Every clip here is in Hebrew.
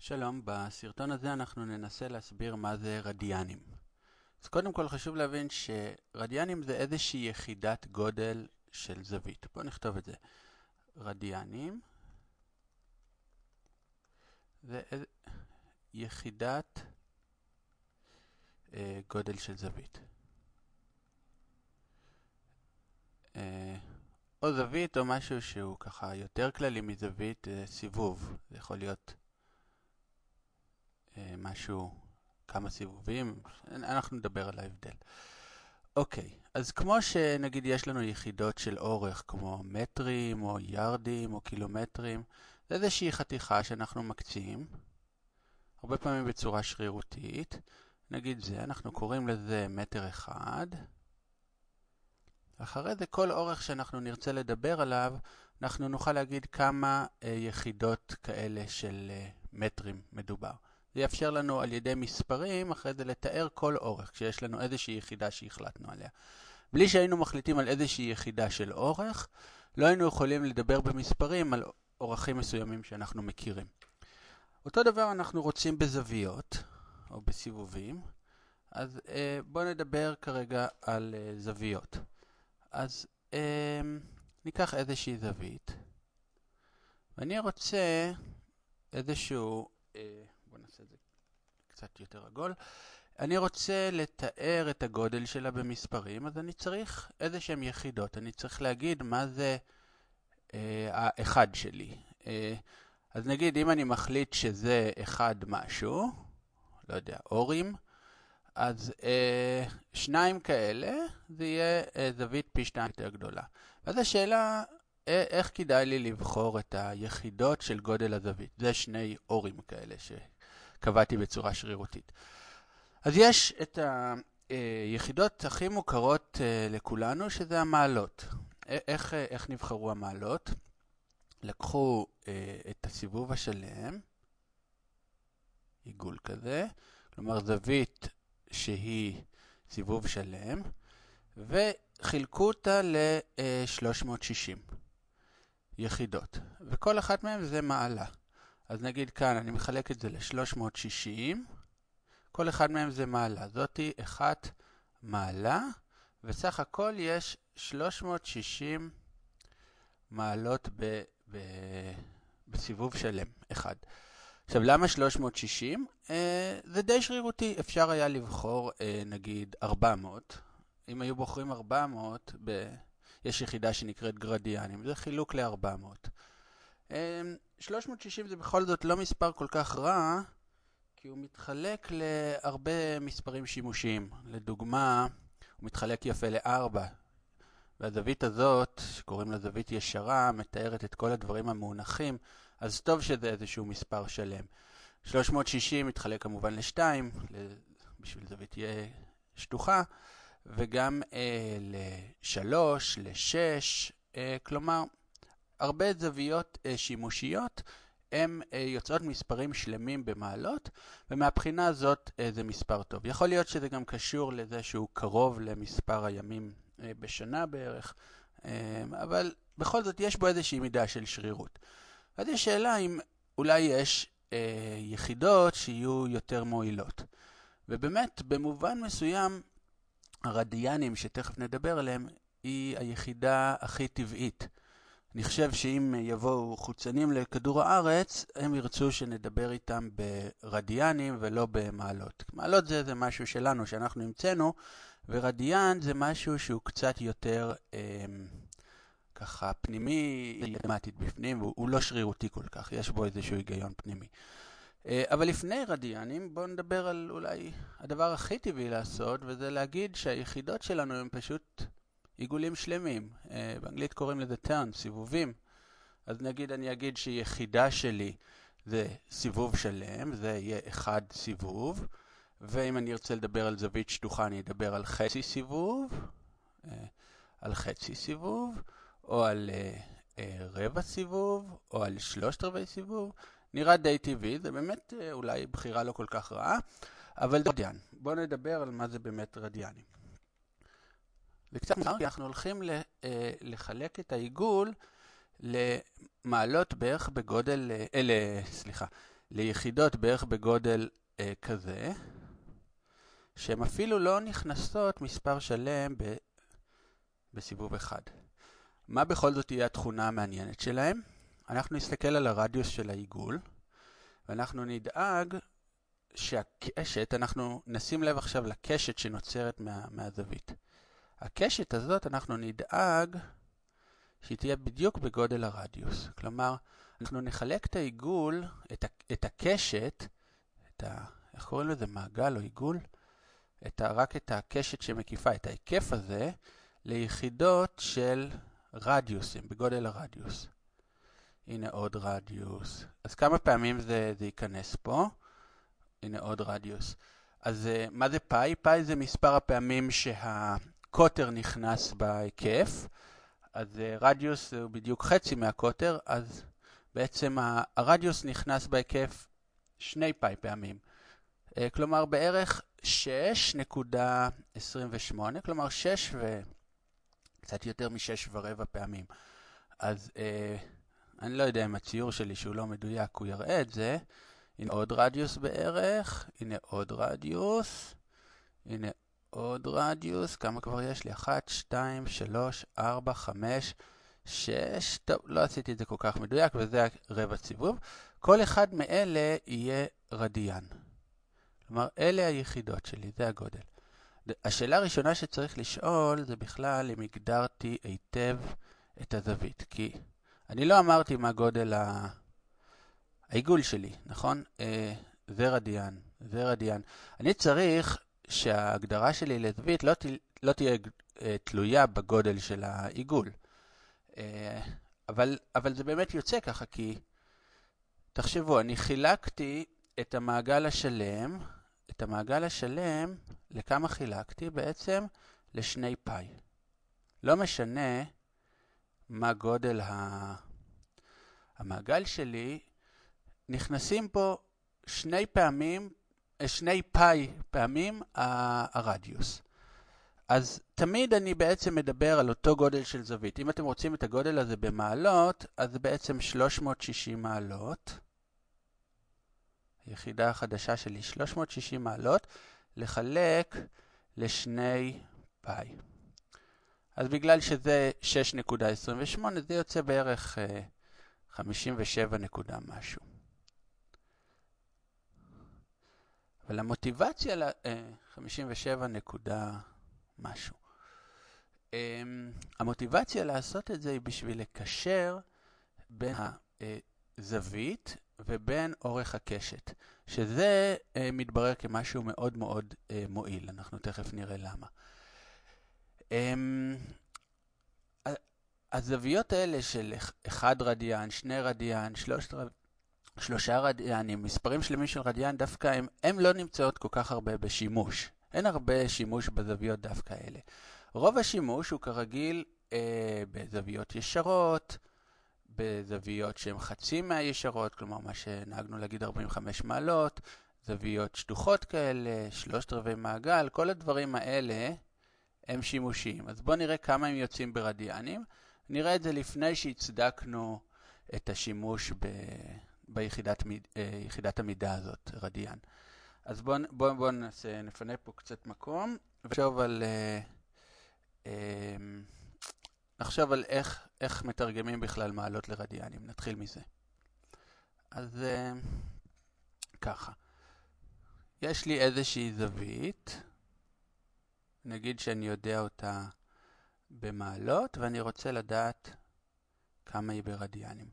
שלום, בסרטון הזה אנחנו ננסה להסביר מה זה רדיאנים. אז קודם כל חשוב להבין שרדיאנים זה איזושהי יחידת גודל של זווית. בואו נכתוב את זה. רדיאנים זה יחידת אה, גודל של זווית. אה, או זווית או משהו שהוא ככה יותר כללי מזווית, אה, סיבוב. זה יכול להיות... אה, משהו, כמה סיבובים, אנחנו נדבר על ההבדל. אוקיי, אז כמו שנגיד יש לנו יחידות של אורך, כמו מטרים, או ירדים, או קילומטרים, זה איזושהי חתיכה שאנחנו מקצים, הרבה פעמים בצורה שרירותית. נגיד זה, אנחנו קוראים לזה מטר אחד. אחרי זה כל אורך שאנחנו נרצה לדבר עליו, אנחנו נוכל להגיד כמה אה, יחידות כאלה של אה, מטרים מדובר. זה יאפשר לנו על ידי מספרים אחרי זה לתאר כל אורך, כשיש לנו איזושהי יחידה שהחלטנו עליה. בלי שהיינו מחליטים על איזושהי יחידה של אורך, לא היינו יכולים לדבר במספרים על אורכים מסוימים שאנחנו מכירים. אותו דבר אנחנו רוצים בזוויות, או בסיבובים, אז אה, בואו נדבר כרגע על אה, זוויות. אז אה, ניקח איזושהי זווית, ואני רוצה איזשהו אה, קצת יותר עגול. אני רוצה לתאר את הגודל שלה במספרים, אז אני צריך איזה שהן יחידות. אני צריך להגיד מה זה אה, האחד שלי. אה, אז נגיד, אם אני מחליט שזה אחד משהו, לא יודע, אורים, אז אה, שניים כאלה, זה יהיה אה, זווית פי שתיים יותר גדולה. אז השאלה, אה, איך כדאי לי לבחור את היחידות של גודל הזווית? זה שני אורים כאלה ש... קבעתי בצורה שרירותית. אז יש את היחידות אה, הכי מוכרות אה, לכולנו, שזה המעלות. איך, אה, איך נבחרו המעלות? לקחו את הסיבוב השלם, עיגול כזה, כלומר זווית שהיא סיבוב שלם, וחילקו אותה ל-360 יחידות, וכל אחת מהן זה מעלה. אז נגיד כאן אני מחלק את זה ל-360, כל אחד מהם זה מעלה, זאתי אחת מעלה, וסך הכל יש 360 מעלות ב, ב, בסיבוב שלם, אחד. עכשיו, למה 360? אה, זה די שרירותי, אפשר היה לבחור אה, נגיד 400. אם היו בוחרים 400, ב... יש יחידה שנקראת גרדיאנים, זה חילוק ל-400. אה, 360 זה בכל זאת לא מספר כל כך רע, כי הוא מתחלק להרבה מספרים שימושיים. לדוגמה, הוא מתחלק יפה לארבע. והזווית הזאת, שקוראים לה זווית ישרה, מתארת את כל הדברים המונחים, אז טוב שזה איזשהו מספר שלם. 360 מתחלק כמובן לשתיים, בשביל זווית תהיה שטוחה, וגם אה, לשלוש, לשש, אה, כלומר, הרבה זוויות אה, שימושיות הם אה, יוצאות מספרים שלמים במעלות, ומהבחינה הזאת אה, זה מספר טוב. יכול להיות שזה גם קשור לזה שהוא קרוב למספר הימים בשנה בערך, אבל בכל זאת יש בו איזושהי מידה של שרירות. אז יש שאלה אם אולי יש יחידות שיהיו יותר מועילות. ובאמת, במובן מסוים, הרדיאנים שתכף נדבר עליהם, היא היחידה הכי טבעית. אני חושב שאם יבואו חוצנים לכדור הארץ, הם ירצו שנדבר איתם ברדיאנים ולא במעלות. מעלות זה זה משהו שלנו, שאנחנו המצאנו, ורדיאן זה משהו שהוא קצת יותר אה, ככה פנימי, מתמטית בפנים, והוא לא שרירותי כל כך, יש בו איזשהו היגיון פנימי. אה, אבל לפני רדיאנים, בואו נדבר על אולי הדבר הכי טבעי לעשות, וזה להגיד שהיחידות שלנו הן פשוט... עיגולים שלמים, uh, באנגלית קוראים לזה turn, סיבובים. אז נגיד אני אגיד שיחידה שלי זה סיבוב שלם, זה יהיה אחד סיבוב, ואם אני ארצה לדבר על זווית שטוחה אני אדבר על חצי סיבוב, uh, על חצי סיבוב, או על uh, uh, רבע סיבוב, או על שלושת רבעי סיבוב. נראה די טבעי, זה באמת uh, אולי בחירה לא כל כך רעה, אבל רדיאן. בואו נדבר על מה זה באמת רדיאנים. וקצת מוזר, נכון. כי אנחנו הולכים אה, לחלק את העיגול למעלות בערך בגודל, אלה, אה, סליחה, ליחידות בערך בגודל אה, כזה, שהן אפילו לא נכנסות מספר שלם ב, בסיבוב אחד. מה בכל זאת תהיה התכונה המעניינת שלהם? אנחנו נסתכל על הרדיוס של העיגול, ואנחנו נדאג שהקשת, אנחנו נשים לב עכשיו לקשת שנוצרת מה, מהזווית. הקשת הזאת אנחנו נדאג שהיא תהיה בדיוק בגודל הרדיוס. כלומר, אנחנו נחלק את העיגול, את, את הקשת, את ה... איך קוראים לזה? מעגל או עיגול? את ה, רק את הקשת שמקיפה, את ההיקף הזה, ליחידות של רדיוסים, בגודל הרדיוס. הנה עוד רדיוס. אז כמה פעמים זה, זה ייכנס פה? הנה עוד רדיוס. אז אה, מה זה פאי? פאי זה מספר הפעמים שה... קוטר נכנס בהיקף, אז אה, רדיוס הוא בדיוק חצי מהקוטר, אז בעצם הרדיוס נכנס בהיקף שני פאי פעמים. אה, כלומר בערך 6.28, כלומר 6 וקצת יותר מ-6 ורבע פעמים. אז אה, אני לא יודע אם הציור שלי שהוא לא מדויק, הוא יראה את זה. הנה עוד רדיוס בערך, הנה עוד רדיוס, הנה עוד רדיוס, כמה כבר יש לי? 1, 2, 3, 4, 5, 6, טוב, לא עשיתי את זה כל כך מדויק, וזה רבע סיבוב. כל אחד מאלה יהיה רדיאן. כלומר, אלה היחידות שלי, זה הגודל. השאלה הראשונה שצריך לשאול זה בכלל אם הגדרתי היטב את הזווית, כי אני לא אמרתי מה גודל ה... העיגול שלי, נכון? אה, זה רדיאן, זה רדיאן. אני צריך שההגדרה שלי לטבעית לא, ת, לא תהיה אה, תלויה בגודל של העיגול. אה, אבל, אבל זה באמת יוצא ככה, כי תחשבו, אני חילקתי את המעגל השלם, את המעגל השלם, לכמה חילקתי? בעצם לשני פאי. לא משנה מה גודל ה... המעגל שלי, נכנסים פה שני פעמים שני פאי פעמים הרדיוס. אז תמיד אני בעצם מדבר על אותו גודל של זווית. אם אתם רוצים את הגודל הזה במעלות, אז זה בעצם 360 מעלות. היחידה החדשה שלי 360 מעלות, לחלק לשני פאי. אז בגלל שזה 6.28 זה יוצא בערך 57 אה, נקודה משהו. אבל המוטיבציה ל... 57 אה, נקודה משהו. אמ, המוטיבציה לעשות את זה היא בשביל לקשר בין הזווית אה, ובין אורך הקשת, שזה אה, מתברר כמשהו מאוד מאוד מועיל, אנחנו תכף נראה למה. אמ, הזוויות האלה של 1 רדיאן, 2 רדיאן, 3 שלושה רדיאנים, מספרים שלמים של רדיאן דווקא הם, הם לא נמצאות כל כך הרבה בשימוש. אין הרבה שימוש בזוויות דווקא אלה. רוב השימוש הוא כרגיל אה, בזוויות ישרות, בזוויות שהן חצי מהישרות, כלומר מה שנהגנו להגיד 45 מעלות, זוויות שטוחות כאלה, שלושת רבעי מעגל, כל הדברים האלה הם שימושיים. אז בואו נראה כמה הם יוצאים ברדיאנים. נראה את זה לפני שהצדקנו את השימוש ב... ביחידת אה, המידה הזאת, רדיאן. אז בואו בוא, בוא נעשה, נפנה פה קצת מקום, ונחשוב על, אה, אה, נחשוב על איך, איך מתרגמים בכלל מעלות לרדיאנים, נתחיל מזה. אז ככה, יש לי איזושהי זווית, נגיד שאני יודע אותה במעלות, ואני רוצה לדעת כמה היא ברדיאנים.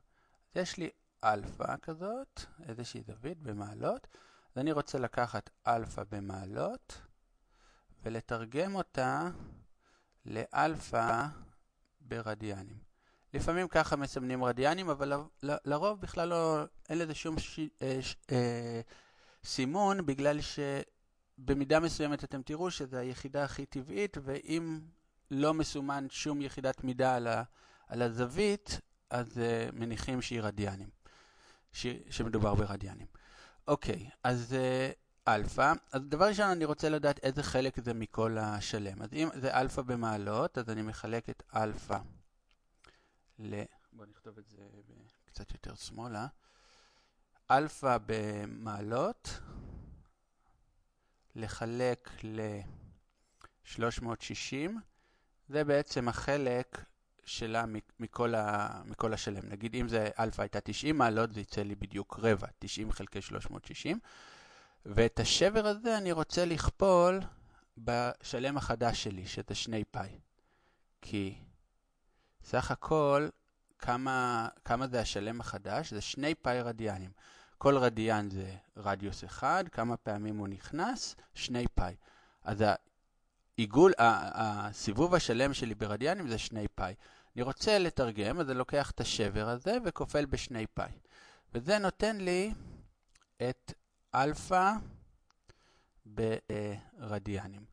אז יש לי אלפא כזאת, איזושהי זווית במעלות, אז אני רוצה לקחת אלפא במעלות ולתרגם אותה לאלפא ברדיאנים. לפעמים ככה מסמנים רדיאנים, אבל לרוב בכלל לא, אין לזה שום ש... אה, ש... אה... סימון, בגלל שבמידה מסוימת אתם תראו שזו היחידה הכי טבעית, ואם לא מסומן שום יחידת מידה על, ה... על הזווית, אז אה, מניחים שהיא רדיאנים. ש, שמדובר ברדיאנים. אוקיי, אז אה, אלפא, אז דבר ראשון אני רוצה לדעת איזה חלק זה מכל השלם. אז אם זה אלפא במעלות, אז אני מחלק את אלפא ל... בואו נכתוב את זה קצת יותר שמאלה. אלפא במעלות, לחלק ל-360, זה בעצם החלק שלה מכל, ה, מכל השלם. נגיד אם זה אלפא הייתה 90 מעלות, זה יצא לי בדיוק רבע, 90 חלקי 360. ואת השבר הזה אני רוצה לכפול בשלם החדש שלי, שזה 2 פאי. כי סך הכל, כמה, כמה זה השלם החדש? זה 2 פאי רדיאנים. כל רדיאן זה רדיוס 1, כמה פעמים הוא נכנס? 2 פאי. אז עיגול, הסיבוב השלם של ליברדיאנים זה שני פאי. אני רוצה לתרגם, אז אני לוקח את השבר הזה וכופל בשני פאי. וזה נותן לי את אלפא ברדיאנים.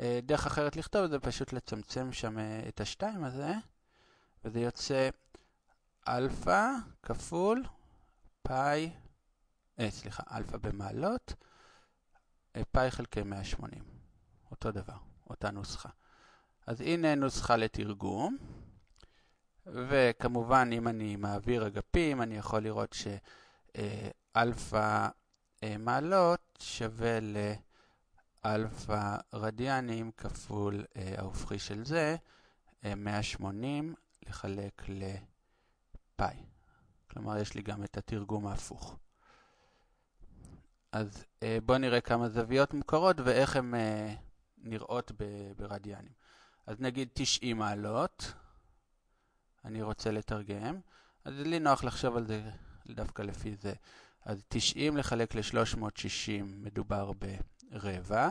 אה, דרך אחרת לכתוב זה פשוט לצמצם שם אה, את השתיים הזה, וזה יוצא אלפא כפול פאי, אה, סליחה, אלפא במעלות, אה, פאי חלקי 180, אותו דבר. אותה נוסחה. אז הנה נוסחה לתרגום, וכמובן אם אני מעביר אגפים אני יכול לראות שאלפא אה, מעלות שווה לאלפא רדיאנים כפול אה, ההופכי של זה, 180 אה, לחלק לפאי. כלומר יש לי גם את התרגום ההפוך. אז בואו נראה כמה זוויות מוכרות ואיך הן... נראות ברדיאנים. אז נגיד 90 מעלות, אני רוצה לתרגם, אז לי נוח לחשוב על זה דווקא לפי זה. אז 90 לחלק ל-360 מדובר ברבע,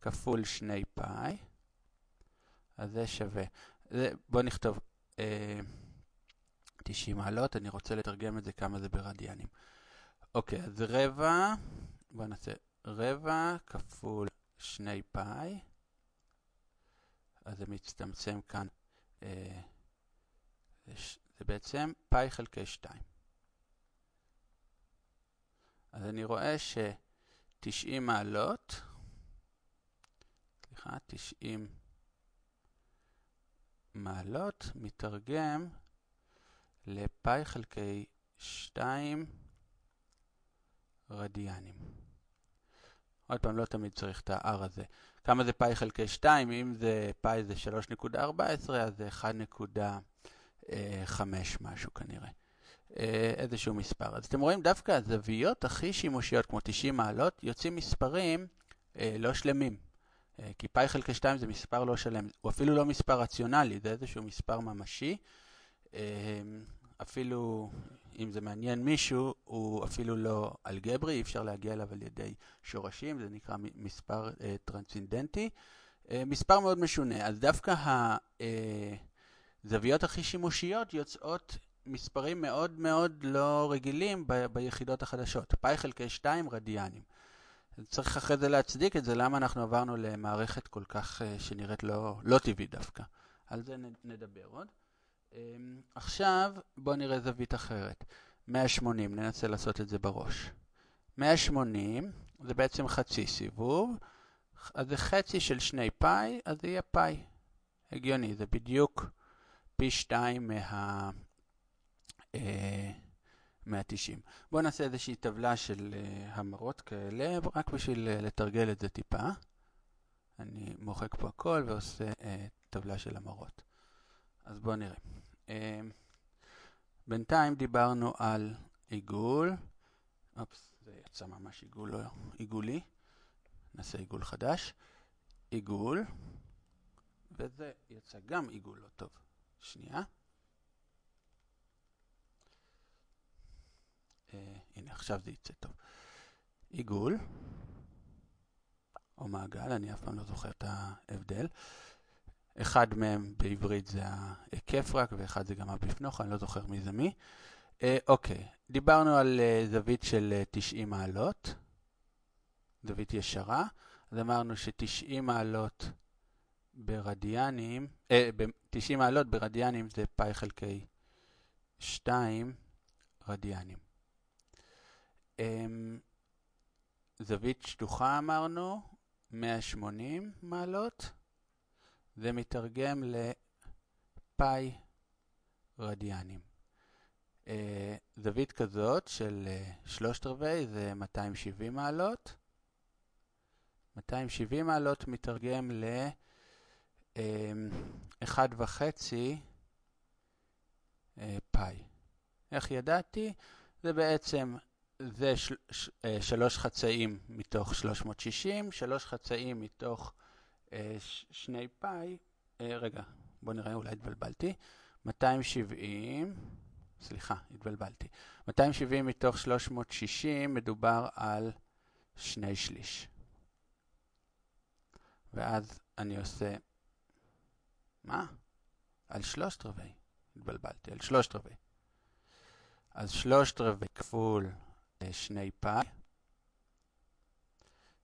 כפול 2 פאי, אז זה שווה. זה, בואו נכתוב אה, 90 מעלות, אני רוצה לתרגם את זה כמה זה ברדיאנים. אוקיי, אז רבע, בואו נעשה רבע כפול שני פאי, אז זה מצטמצם כאן, זה, אה, זה בעצם פאי חלקי 2. אז אני רואה ש-90 מעלות, סליחה, 90 מעלות מתרגם לפאי חלקי 2 רדיאנים. עוד פעם, לא תמיד צריך את ה-R הזה. כמה זה פאי חלקי 2? אם זה פאי זה 3.14, אז זה 1.5 משהו כנראה. אה, איזשהו מספר. אז אתם רואים דווקא הזוויות הכי שימושיות, כמו 90 מעלות, יוצאים מספרים אה, לא שלמים. אה, כי פאי חלקי 2 זה מספר לא שלם, הוא אפילו לא מספר רציונלי, זה איזשהו מספר ממשי. אה, אפילו אם זה מעניין מישהו, הוא אפילו לא אלגברי, אי אפשר להגיע אליו על ידי שורשים, זה נקרא מספר אה, טרנסצנדנטי. אה, מספר מאוד משונה, אז דווקא הזוויות אה, הכי שימושיות יוצאות מספרים מאוד מאוד לא רגילים ב- ביחידות החדשות, פאי חלקי 2 רדיאנים. צריך אחרי זה להצדיק את זה, למה אנחנו עברנו למערכת כל כך אה, שנראית לא, לא טבעית דווקא. על זה נדבר עוד. אמ, עכשיו בואו נראה זווית אחרת. 180, ננסה לעשות את זה בראש. 180 זה בעצם חצי סיבוב, אז זה חצי של שני פאי, אז זה יהיה פאי. הגיוני, זה בדיוק פי 2 מה... אה, 190. בואו נעשה איזושהי טבלה של אה, המרות כאלה, רק בשביל אה, לתרגל את זה טיפה. אני מוחק פה הכל ועושה אה, טבלה של המרות. אז בואו נראה. אמ, בינתיים דיברנו על עיגול, אופס, זה יצא ממש עיגול לא עיגולי, נעשה עיגול חדש, עיגול, וזה יצא גם עיגול לא טוב. שנייה. Uh, הנה, עכשיו זה יצא טוב. עיגול, או מעגל, אני אף פעם לא זוכר את ההבדל. אחד מהם בעברית זה ההיקף רק, ואחד זה גם הפפנוך, אני לא זוכר מי זה מי. אה, אוקיי, דיברנו על אה, זווית של 90 אה, מעלות, זווית ישרה, אז אמרנו ש-90 מעלות ברדיאנים, אה, 90 מעלות ברדיאנים זה פאי חלקי 2 רדיאנים. אה, זווית שטוחה אמרנו, 180 מעלות. זה מתרגם לפאי רדיאנים. Uh, זווית כזאת של uh, שלושת רבעי זה 270 מעלות. 270 מעלות מתרגם ל-1.5 uh, אמ, אה, פאי. Uh, איך ידעתי? זה בעצם, זה של, uh, שלוש חצאים מתוך 360, שלוש חצאים מתוך אה, שני פאי, אה, רגע, בואו נראה, אולי התבלבלתי. 270, סליחה, התבלבלתי. 270 מתוך 360 מדובר על שני שליש. ואז אני עושה... מה? על שלושת רבעי. התבלבלתי, על שלושת רבעי. אז שלושת רבעי כפול אה, שני פאי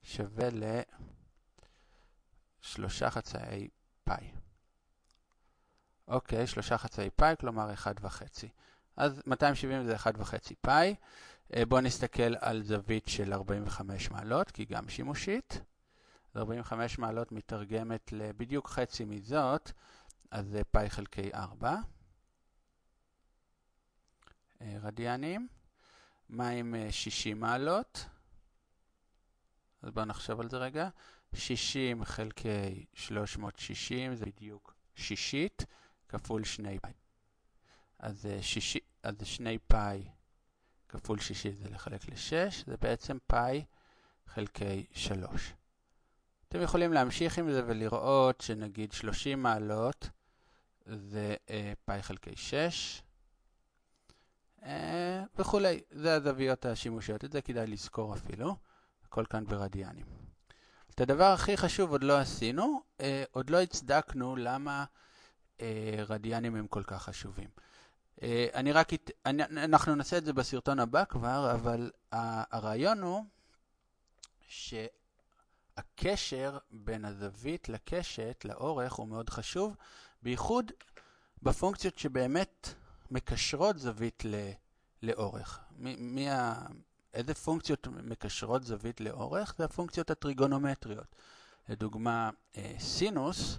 שווה ל... שלושה חצאי פאי. אוקיי, שלושה חצאי פאי, כלומר וחצי. אז 270 זה וחצי פאי. אה, בואו נסתכל על זווית של 45 מעלות, כי גם שימושית. 45 מעלות מתרגמת לבדיוק חצי מזאת, אז זה פאי חלקי 4 אה, רדיאנים. מה עם 60 אה, מעלות? אז בואו נחשוב על זה רגע. 60 חלקי 360 זה בדיוק שישית כפול 2 פאי. אז, אה, אז 2 פאי כפול שישית זה לחלק ל-6, זה בעצם פאי חלקי 3. אתם יכולים להמשיך עם זה ולראות שנגיד 30 מעלות זה אה, פאי חלקי 6 אה, וכולי. זה הזוויות השימושיות, את זה כדאי לזכור אפילו. הכל כאן ברדיאנים. את הדבר הכי חשוב עוד לא עשינו, אה, עוד לא הצדקנו למה אה, רדיאנים הם כל כך חשובים. אה, אני רק, הת... אני, אנחנו נעשה את זה בסרטון הבא כבר, אבל הרעיון הוא שהקשר בין הזווית לקשת, לאורך, הוא מאוד חשוב, בייחוד בפונקציות שבאמת מקשרות זווית ל... לאורך. מ- מי ה... איזה פונקציות מקשרות זווית לאורך? זה הפונקציות הטריגונומטריות. לדוגמה, אה, סינוס,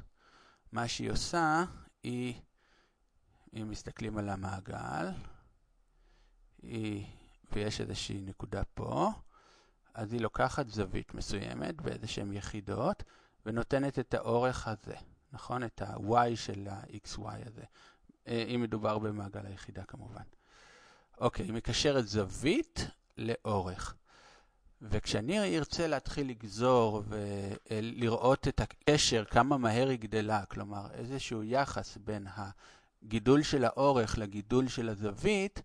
מה שהיא עושה היא, אם מסתכלים על המעגל, היא, ויש איזושהי נקודה פה, אז היא לוקחת זווית מסוימת באיזשהן יחידות, ונותנת את האורך הזה, נכון? את ה-y של ה-xy הזה, אה, אם מדובר במעגל היחידה כמובן. אוקיי, היא מקשרת זווית לאורך. וכשאני ארצה להתחיל לגזור ולראות את הקשר, כמה מהר היא גדלה, כלומר איזשהו יחס בין הגידול של האורך לגידול של הזווית,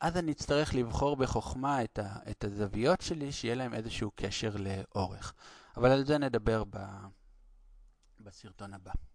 אז אני אצטרך לבחור בחוכמה את, ה, את הזוויות שלי, שיהיה להם איזשהו קשר לאורך. אבל על זה נדבר ב, בסרטון הבא.